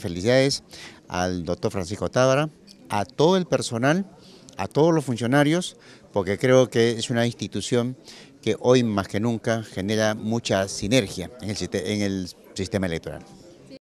felicidades al doctor Francisco Tábara, a todo el personal, a todos los funcionarios, porque creo que es una institución que hoy más que nunca genera mucha sinergia en el sistema electoral.